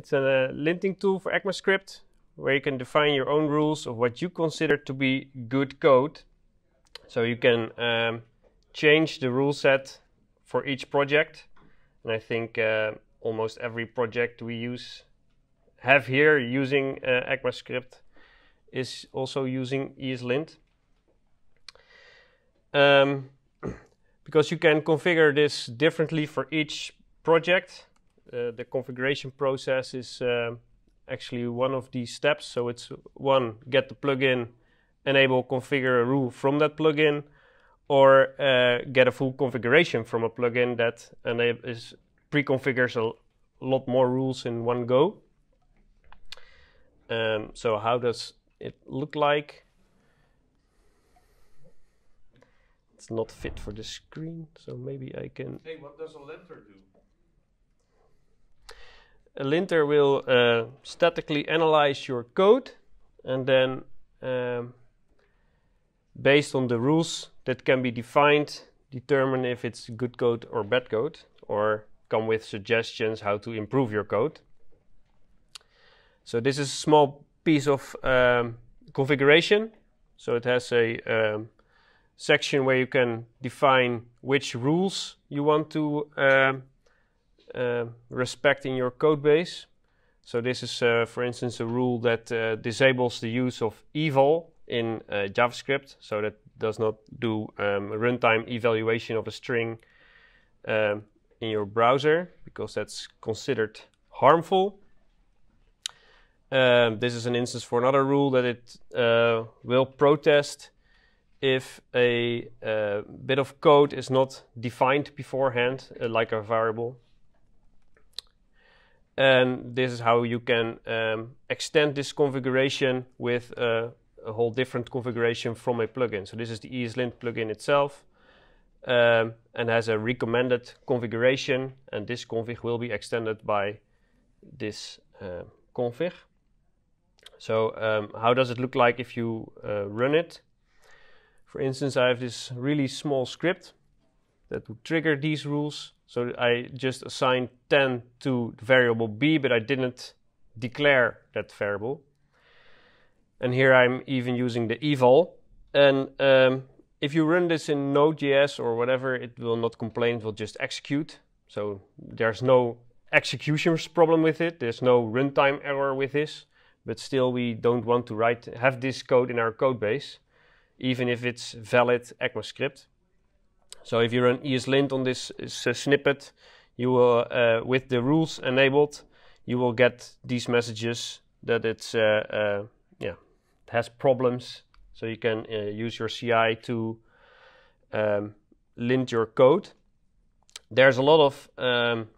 It's a linting tool for ECMAScript where you can define your own rules of what you consider to be good code. So you can um, change the rule set for each project. And I think uh, almost every project we use have here using uh, ECMAScript is also using ESLint. Um, because you can configure this differently for each project. Uh, the configuration process is um, actually one of these steps. So it's one, get the plugin, enable configure a rule from that plugin, or uh, get a full configuration from a plugin that is pre-configures a lot more rules in one go. Um, so how does it look like? It's not fit for the screen, so maybe I can. Hey, what does a letter do? linter will uh, statically analyze your code and then um, based on the rules that can be defined determine if it's good code or bad code or come with suggestions how to improve your code so this is a small piece of um, configuration so it has a um, section where you can define which rules you want to um, uh, respecting your code base. So this is, uh, for instance, a rule that uh, disables the use of eval in JavaScript. So that does not do um, runtime evaluation of a string um, in your browser because that's considered harmful. Um, this is an instance for another rule that it uh, will protest if a uh, bit of code is not defined beforehand, uh, like a variable and this is how you can um, extend this configuration with a whole different configuration from a plugin. So this is the ESLint plugin itself um, and has a recommended configuration and this config will be extended by this uh, config. So um, how does it look like if you uh, run it? For instance, I have this really small script that would trigger these rules. So I just assigned 10 to variable b, but I didn't declare that variable. And here I'm even using the eval. And um, if you run this in Node.js or whatever, it will not complain, it will just execute. So there's no execution problem with it, there's no runtime error with this, but still we don't want to write have this code in our code base, even if it's valid ECMAScript. So if you run ESLint on this uh, snippet, you will, uh, with the rules enabled, you will get these messages that it's, uh, uh yeah, it has problems. So you can uh, use your CI to um, lint your code. There's a lot of um,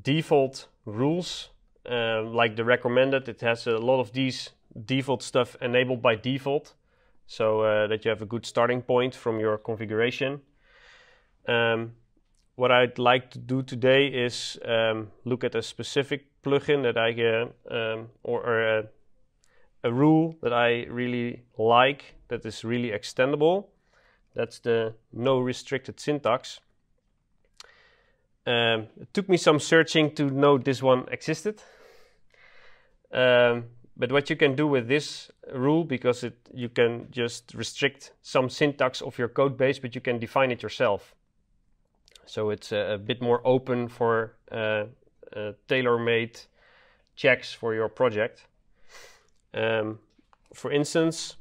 default rules, um, like the recommended. It has a lot of these default stuff enabled by default so uh, that you have a good starting point from your configuration. Um, what I'd like to do today is um, look at a specific plugin that I get, um, or, or a, a, rule that I really like that is really extendable. That's the no restricted syntax. Um, it took me some searching to know this one existed. Um, but what you can do with this rule, because it, you can just restrict some syntax of your code base, but you can define it yourself. So it's a, a bit more open for uh, uh, tailor-made checks for your project. Um, for instance,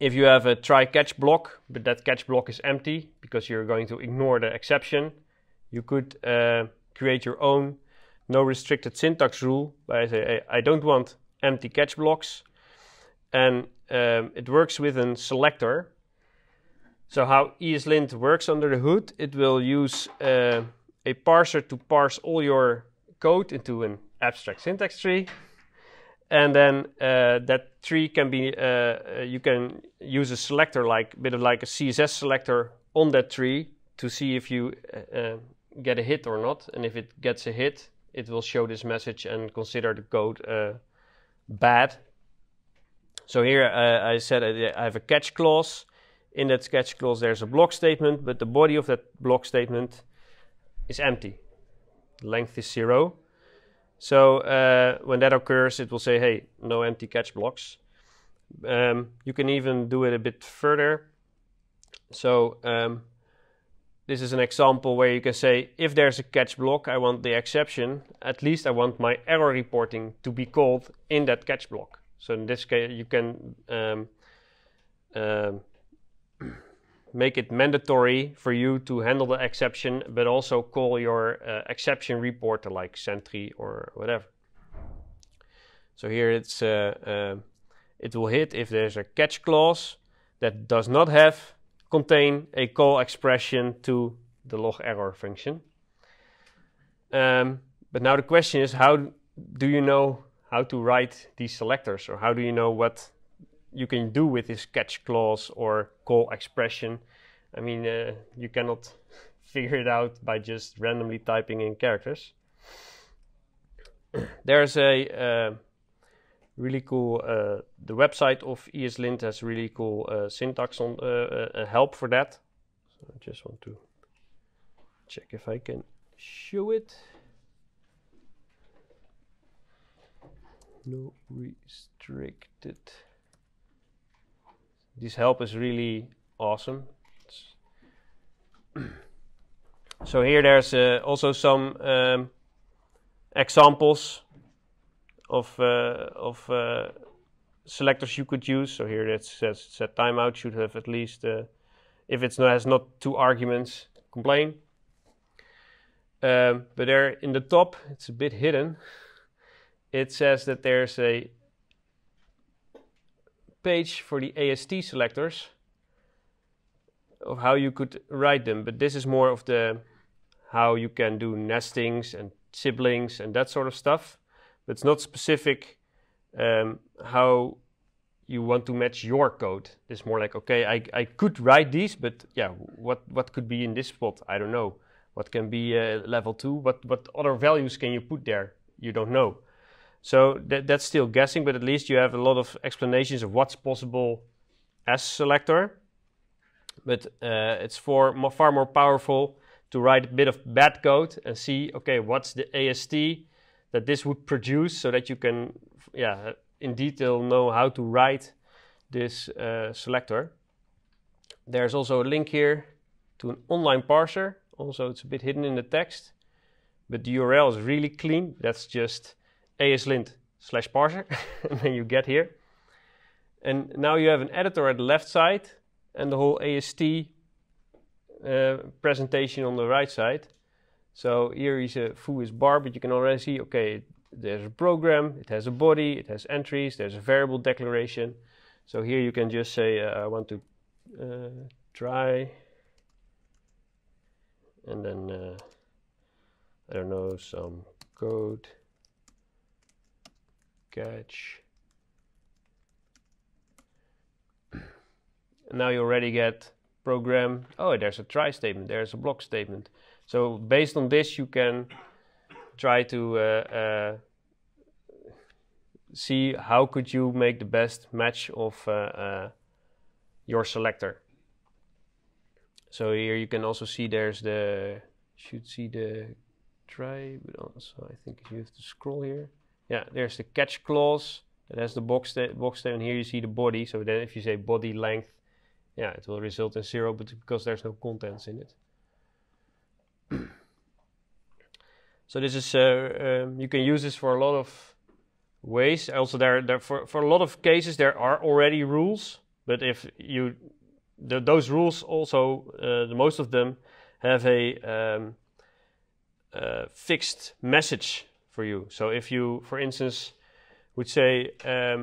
if you have a try catch block, but that catch block is empty because you're going to ignore the exception, you could uh, create your own no restricted syntax rule where I say, I don't want empty catch blocks. And um, it works with a selector so how ESLint works under the hood, it will use uh, a parser to parse all your code into an abstract syntax tree. And then uh, that tree can be, uh, uh you can use a selector, like bit of like a CSS selector on that tree to see if you uh, uh, get a hit or not. And if it gets a hit, it will show this message and consider the code bad. So here I said I have a catch clause in that sketch clause there's a block statement, but the body of that block statement is empty. Length is zero. So uh, when that occurs, it will say, hey, no empty catch blocks. Um, you can even do it a bit further. So um, this is an example where you can say, if there's a catch block, I want the exception. At least I want my error reporting to be called in that catch block. So in this case, you can um, um make it mandatory for you to handle the exception, but also call your uh, exception reporter like Sentry or whatever. So here it's uh, uh, it will hit if there's a catch clause that does not have contain a call expression to the log error function. Um, but now the question is how do you know how to write these selectors or how do you know what you can do with this catch clause or call expression. I mean, uh, you cannot figure it out by just randomly typing in characters. There's a uh, really cool, uh, the website of ESLint has really cool uh, syntax on uh, uh, help for that. So I just want to check if I can show it. No restricted this help is really awesome. so here there's uh, also some um, examples of, uh, of uh, selectors you could use. So here it says set timeout should have at least, uh, if it has not two arguments, complain. Um, but there in the top, it's a bit hidden. It says that there's a page for the AST selectors of how you could write them, but this is more of the how you can do nestings and siblings and that sort of stuff. But it's not specific um, how you want to match your code. It's more like, okay, I, I could write these, but yeah, what, what could be in this spot? I don't know. What can be uh, level two? What, what other values can you put there? You don't know. So that's still guessing, but at least you have a lot of explanations of what's possible as selector. But uh, it's for more, far more powerful to write a bit of bad code and see, okay, what's the AST that this would produce so that you can, yeah, in detail know how to write this uh, selector. There's also a link here to an online parser. Also, it's a bit hidden in the text, but the URL is really clean. That's just ASLint slash parser and then you get here. And now you have an editor at the left side and the whole AST uh, presentation on the right side. So here is a foo is bar, but you can already see, okay, there's a program, it has a body, it has entries, there's a variable declaration. So here you can just say, uh, I want to uh, try, and then, uh, I don't know, some code sketch. And now you already get program. Oh, there's a try statement. There's a block statement. So based on this, you can try to uh, uh, see how could you make the best match of uh, uh your selector. So here you can also see there's the should see the try, but also I think you have to scroll here. Yeah, there's the catch clause. That has the box, the box down here you see the body. So then if you say body length, yeah, it will result in zero, but because there's no contents in it. so this is, uh, um, you can use this for a lot of ways. Also, there, there for, for a lot of cases, there are already rules, but if you, the, those rules also, uh, the most of them have a um, uh, fixed message for you. So if you, for instance, would say, um,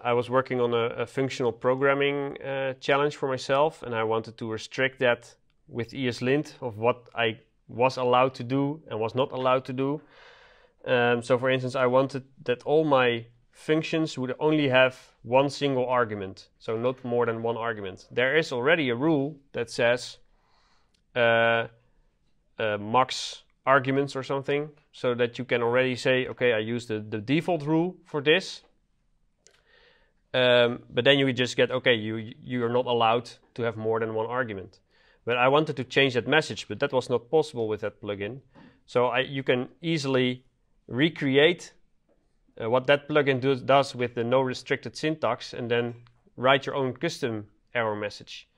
I was working on a, a functional programming uh, challenge for myself, and I wanted to restrict that with ESLint of what I was allowed to do and was not allowed to do. Um, so, for instance, I wanted that all my functions would only have one single argument, so not more than one argument. There is already a rule that says uh, uh, max arguments or something so that you can already say, okay, I use the, the default rule for this. Um, but then you just get, okay, you, you are not allowed to have more than one argument. But I wanted to change that message, but that was not possible with that plugin. So I, you can easily recreate uh, what that plugin do, does with the no restricted syntax and then write your own custom error message.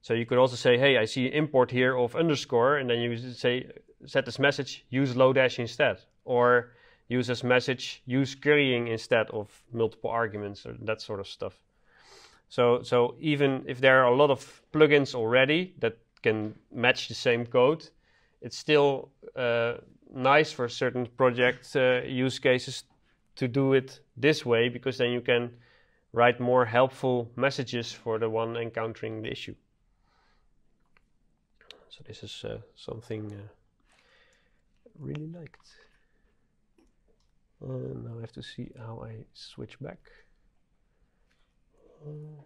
So you could also say, hey, I see import here of underscore, and then you say set this message, use Lodash instead, or use this message, use currying instead of multiple arguments or that sort of stuff. So, so even if there are a lot of plugins already that can match the same code, it's still uh, nice for certain project uh, use cases to do it this way because then you can write more helpful messages for the one encountering the issue. So this is uh, something uh, really liked. Uh, now I have to see how I switch back. Uh,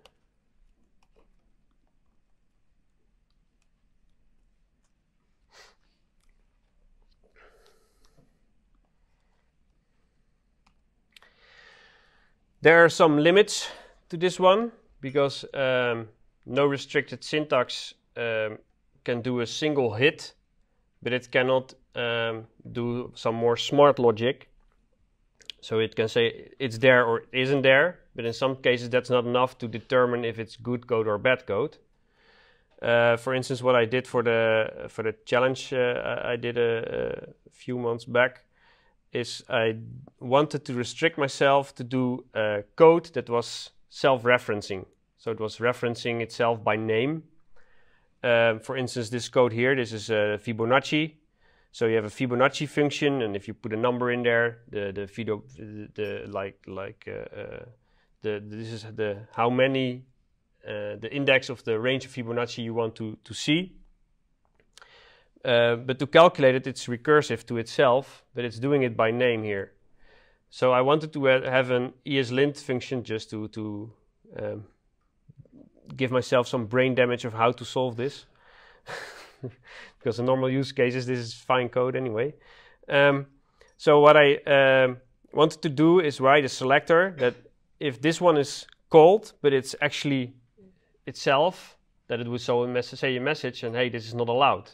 There are some limits to this one because um, no restricted syntax um, can do a single hit, but it cannot um, do some more smart logic. So it can say it's there or it isn't there, but in some cases that's not enough to determine if it's good code or bad code. Uh, for instance, what I did for the for the challenge uh, I did a, a, few months back is I wanted to restrict myself to do a uh, code that was self-referencing. So it was referencing itself by name. Uh, for instance, this code here, this is uh, Fibonacci so you have a Fibonacci function, and if you put a number in there, the the Fido, the, the like like uh, uh, the this is the how many uh, the index of the range of Fibonacci you want to to see. Uh, but to calculate it, it's recursive to itself, but it's doing it by name here. So I wanted to have an ESLint function just to to um, give myself some brain damage of how to solve this. because in normal use cases, this is fine code anyway. Um, so what I um, wanted to do is write a selector that if this one is called, but it's actually itself, that it would say a message and hey, this is not allowed.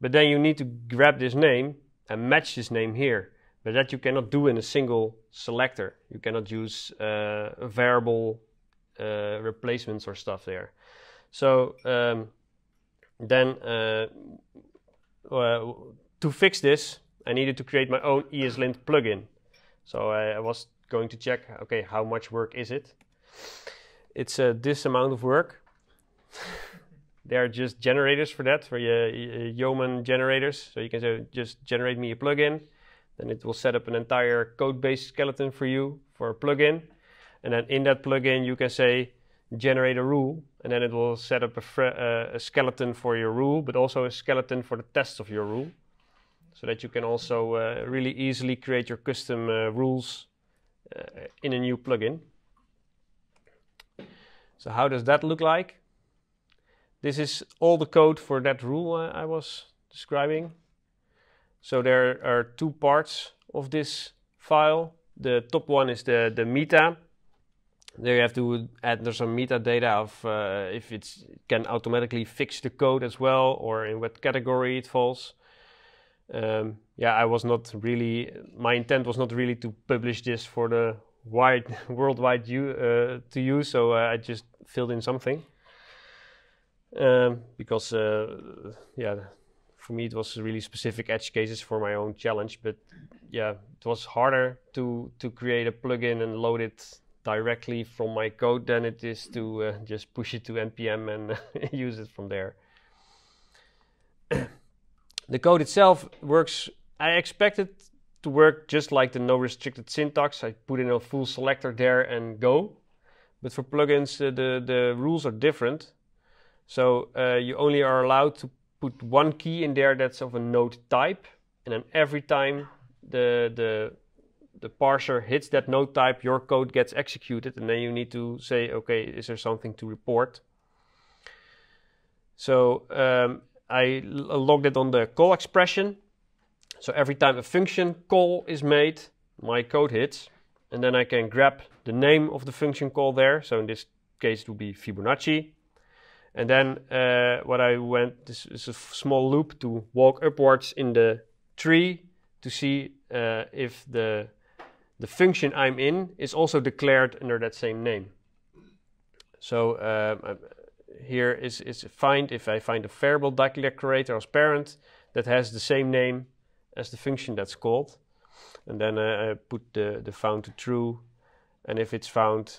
But then you need to grab this name and match this name here. But that you cannot do in a single selector. You cannot use uh, variable uh, replacements or stuff there. So um, then uh, uh, to fix this, I needed to create my own ESLint plugin. So I, I was going to check, okay, how much work is it? It's uh, this amount of work. there are just generators for that, for your uh, Yeoman generators. So you can say, just generate me a plugin. Then it will set up an entire code base skeleton for you for a plugin. And then in that plugin, you can say, generate a rule, and then it will set up a, uh, a, skeleton for your rule, but also a skeleton for the tests of your rule, so that you can also uh, really easily create your custom uh, rules uh, in a new plugin. So how does that look like? This is all the code for that rule uh, I was describing. So there are two parts of this file. The top one is the, the meta there you have to add some metadata of uh, if it can automatically fix the code as well or in what category it falls. Um, yeah, I was not really, my intent was not really to publish this for the wide worldwide you, uh, to use, so uh, I just filled in something. Um, because, uh, yeah, for me it was really specific edge cases for my own challenge, but yeah, it was harder to, to create a plugin and load it directly from my code than it is to uh, just push it to npm and use it from there. the code itself works, I expect it to work just like the no restricted syntax. I put in a full selector there and go. But for plugins, uh, the, the rules are different. So uh, you only are allowed to put one key in there that's of a node type. And then every time the, the the parser hits that node type, your code gets executed, and then you need to say, okay, is there something to report? So um, I logged it on the call expression. So every time a function call is made, my code hits, and then I can grab the name of the function call there. So in this case, it would be Fibonacci. And then uh, what I went, this is a small loop to walk upwards in the tree to see uh, if the the function I'm in is also declared under that same name. So um, uh, here is, is find, if I find a variable declarator as parent that has the same name as the function that's called. And then uh, I put the, the found to true. And if it's found,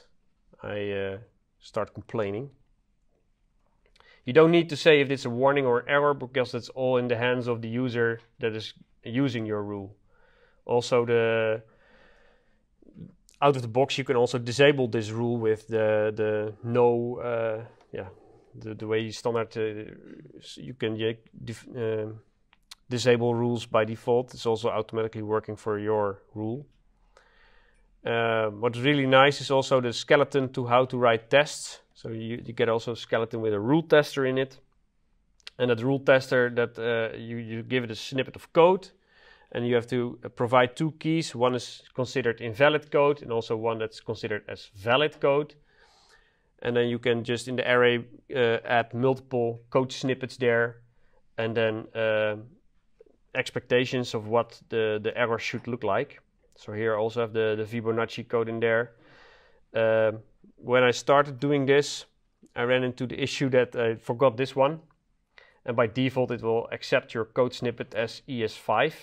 I uh, start complaining. You don't need to say if it's a warning or error because that's all in the hands of the user that is using your rule. Also the out of the box, you can also disable this rule with the the no uh, yeah the the way standard uh, you can uh, disable rules by default. It's also automatically working for your rule. Um, what's really nice is also the skeleton to how to write tests. So you, you get also a skeleton with a rule tester in it. And that rule tester that uh, you, you give it a snippet of code and you have to uh, provide two keys. One is considered invalid code and also one that's considered as valid code. And then you can just in the array uh, add multiple code snippets there and then uh, expectations of what the, the error should look like. So here I also have the, the Fibonacci code in there. Uh, when I started doing this, I ran into the issue that I forgot this one. And by default, it will accept your code snippet as ES5.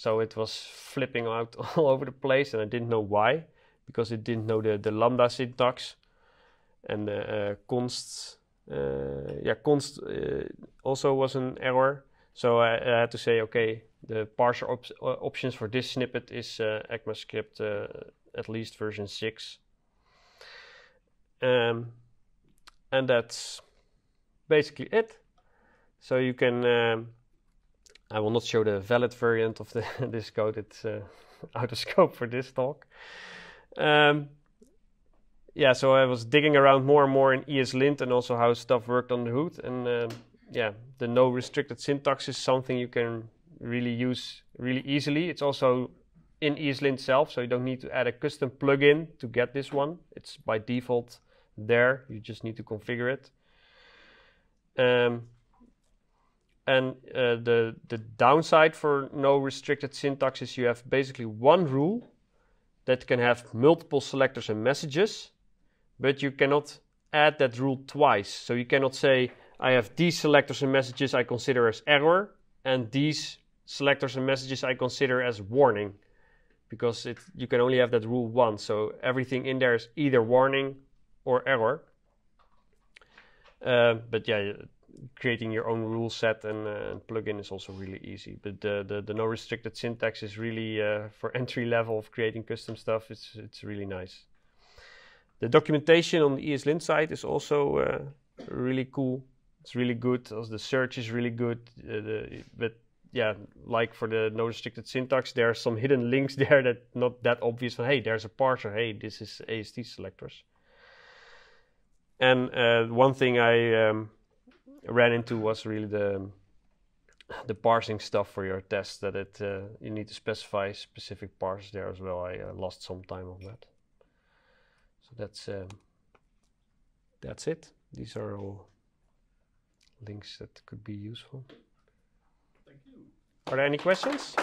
So it was flipping out all over the place and I didn't know why because it didn't know the, the lambda syntax and the uh, const, uh, yeah, const uh, also was an error. So I, I, had to say, okay, the parser op uh, options for this snippet is uh, ECMAScript uh, at least version 6. Um, and that's basically it. So you can um, I will not show the valid variant of the, this code. It's uh, out of scope for this talk. Um, yeah, so I was digging around more and more in ESLint and also how stuff worked on the hood. And uh, yeah, the no restricted syntax is something you can really use really easily. It's also in ESLint itself, so you don't need to add a custom plugin to get this one. It's by default there. You just need to configure it. Um, and uh, the, the downside for no restricted syntax is you have basically one rule that can have multiple selectors and messages, but you cannot add that rule twice. So you cannot say, I have these selectors and messages I consider as error, and these selectors and messages I consider as warning, because it, you can only have that rule once. So everything in there is either warning or error. Uh, but yeah, creating your own rule set and, uh, plugin is also really easy. But the, the, the no restricted syntax is really uh, for entry level of creating custom stuff. It's it's really nice. The documentation on the ESLint side is also uh, really cool. It's really good. the search is really good. Uh, the, but yeah, like for the no restricted syntax, there are some hidden links there that not that obvious. Hey, there's a parser. Hey, this is AST selectors. And uh, one thing I um, ran into was really the the parsing stuff for your test that it uh, you need to specify specific parses there as well. I uh, lost some time on that. So that's um, that's it. These are all links that could be useful. Thank you. Are there any questions?